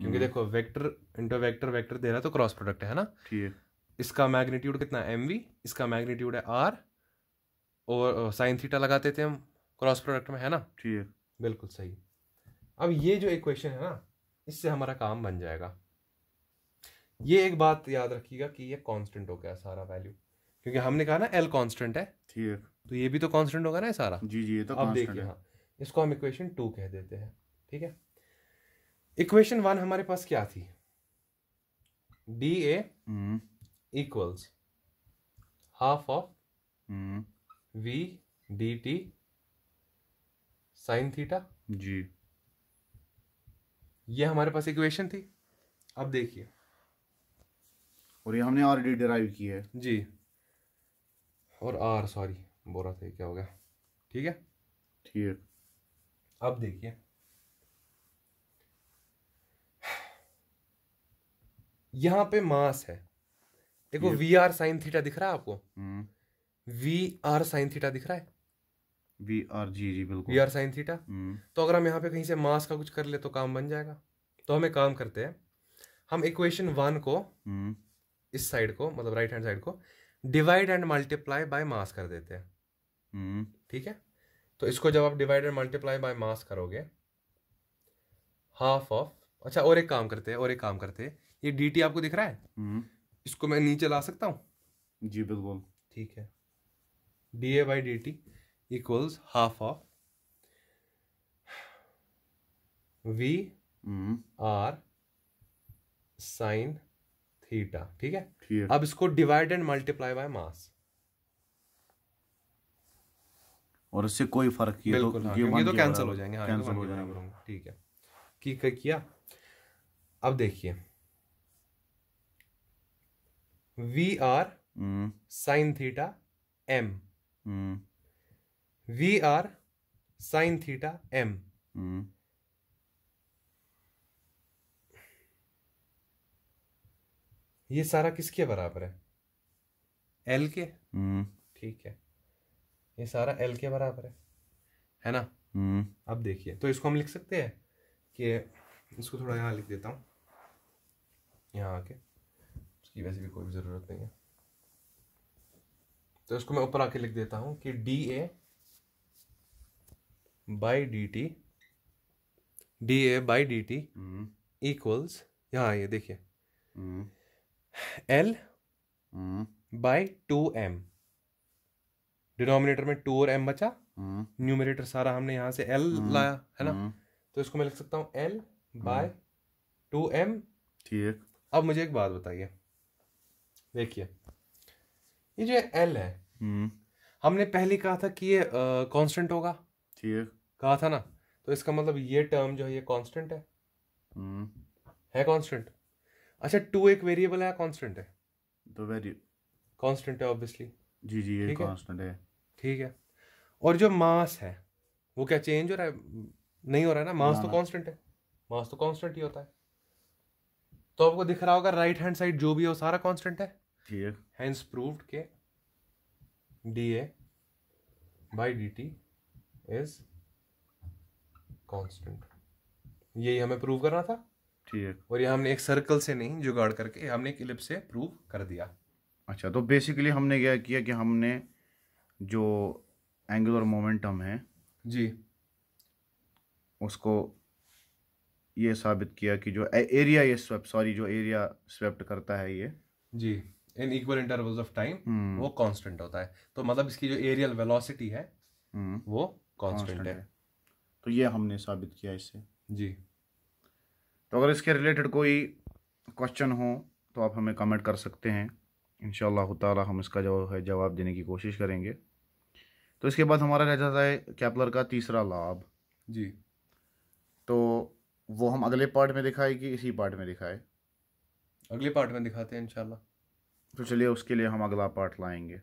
क्योंकि हम्म। देखो वेक्टर इंटर वेक्टर वेक्टर दे रहा है तो क्रॉस प्रोडक्ट है ना ठीक इसका मैग्नीट्यूड कितना एम वी इसका मैग्नीट्यूड है आर और साइन थीटा लगाते थे हम क्रॉस प्रोडक्ट में है ना ठीक है बिल्कुल सही अब ये जो इक्वेशन है ना इससे हमारा काम बन जाएगा ये एक बात याद रखिएगा कि ये कांस्टेंट हो गया सारा वैल्यू क्योंकि हमने कहा ना एल कांस्टेंट है ठीक है तो ये भी तो कांस्टेंट होगा ना ये सारा जी जी ये तो अब देखिए हाँ इसको हम इक्वेशन टू कह देते हैं ठीक है इक्वेशन वन हमारे पास क्या थी D A equals half of V D T sine theta जी ये हमारे पास इक्वेशन थी अब देखिए और ये हमने ऑलरेडी डिराइव की है जी और आर सॉरी बोरा था क्या हो गया ठीक है ठीक अब देखिए यहाँ पे मास है देखो वी आर साइन थीटा दिख रहा है आपको वी आर साइन थीटा दिख रहा है वी आर जी जी बिल्कुल वी आर साइन थीटा तो अगर हम यहाँ पे कहीं से मास का कुछ कर ले तो काम बन जाएगा तो हमें काम करते हैं हम इक्वेशन वन को हम्म। इस साइड को मतलब राइट हैंड साइड को divide and multiply by mass कर देते हैं हम्म। ठीक है तो इसको जब आप divide and multiply by mass करोगे हाफ ऑफ अच्छा और एक काम करते हैं और एक काम करते हैं ये डीटी आपको दिख रहा है हम्म। इसको मैं नीचे ला सकता हूँ जी बिल्कुल ठीक है D A by D T equals half of V R sine theta ठीक है अब इसको divide and multiply by mass और इससे कोई फर्क ये तो, हाँ, ये तो कैंसिल हो जाएंगे हाँ, कैंसिल तो हो जाएंगे ठीक है कि किया अब देखिए V R sine theta M V R sine theta M ये सारा किसके बराबर है एल के mm. ठीक है ये सारा एल के बराबर है है ना mm. अब देखिए तो इसको हम लिख सकते हैं कि इसको थोड़ा यहाँ लिख देता हूं यहाँ आके इसकी वैसे भी कोई भी ज़रूरत नहीं है तो इसको मैं ऊपर आके लिख देता हूं कि D A by D T D A by D T equals यहाँ आइए देखिए L by two M denominator में टू और एम बचा न्यूमिनेटर hmm. सारा हमने यहां से एल hmm. लाया है ना hmm. तो इसको मैं लिख सकता हूँ एल बाय टू एम ठीक अब मुझे एक बात बताइए देखिए ये जो एल है हम्म। हमने पहले कहा था कि ये कांस्टेंट होगा ठीक कहा था ना तो इसका मतलब ये टर्म जो है ये कांस्टेंट है हम्म। है कांस्टेंट अच्छा टू एक वेरिएबल है कांस्टेंट है तो वेरी कांस्टेंट है ऑब्वियसली जी जी ये कांस्टेंट है ठीक है और जो मास है वो क्या चेंज हो रहा है नहीं हो रहा है ना मास तो कांस्टेंट है मास तो कांस्टेंट ही होता है तो आपको दिख रहा होगा राइट हैंड साइड जो भी है वो सारा कांस्टेंट है ठीक है हैंस प्रूव्ड के D A by D T is constant यही हमें प्रूव करना था ठीक है और ये हमने एक सर्कल से नहीं जुगाड़ करके हमने एक इलिप से प्रूव कर दिया अच्छा तो बेसिकली हमने क्या किया कि हमने जो एंगुलर मोमेंटम है जी उसको ये साबित किया कि जो एरिया ये स्वेप सॉरी जो एरिया स्वेप्ट करता है ये जी in equal intervals of time वो कांस्टेंट होता है तो मतलब इसकी जो एरियल वेलोसिटी है hmm. वो कांस्टेंट है तो ये हमने साबित किया इससे जी तो अगर इसके रिलेटेड कोई क्वेश्चन हो तो आप हमें कमेंट कर सकते हैं इन ताला हम इसका जो है जवाब देने की कोशिश करेंगे तो इसके बाद हमारा रह जाता है कैपलर का तीसरा लाभ जी तो वो हम अगले पार्ट में दिखाए कि इसी पार्ट में दिखाए अगले पार्ट में दिखाते हैं इनशाला तो चलिए उसके लिए हम अगला पार्ट लाएंगे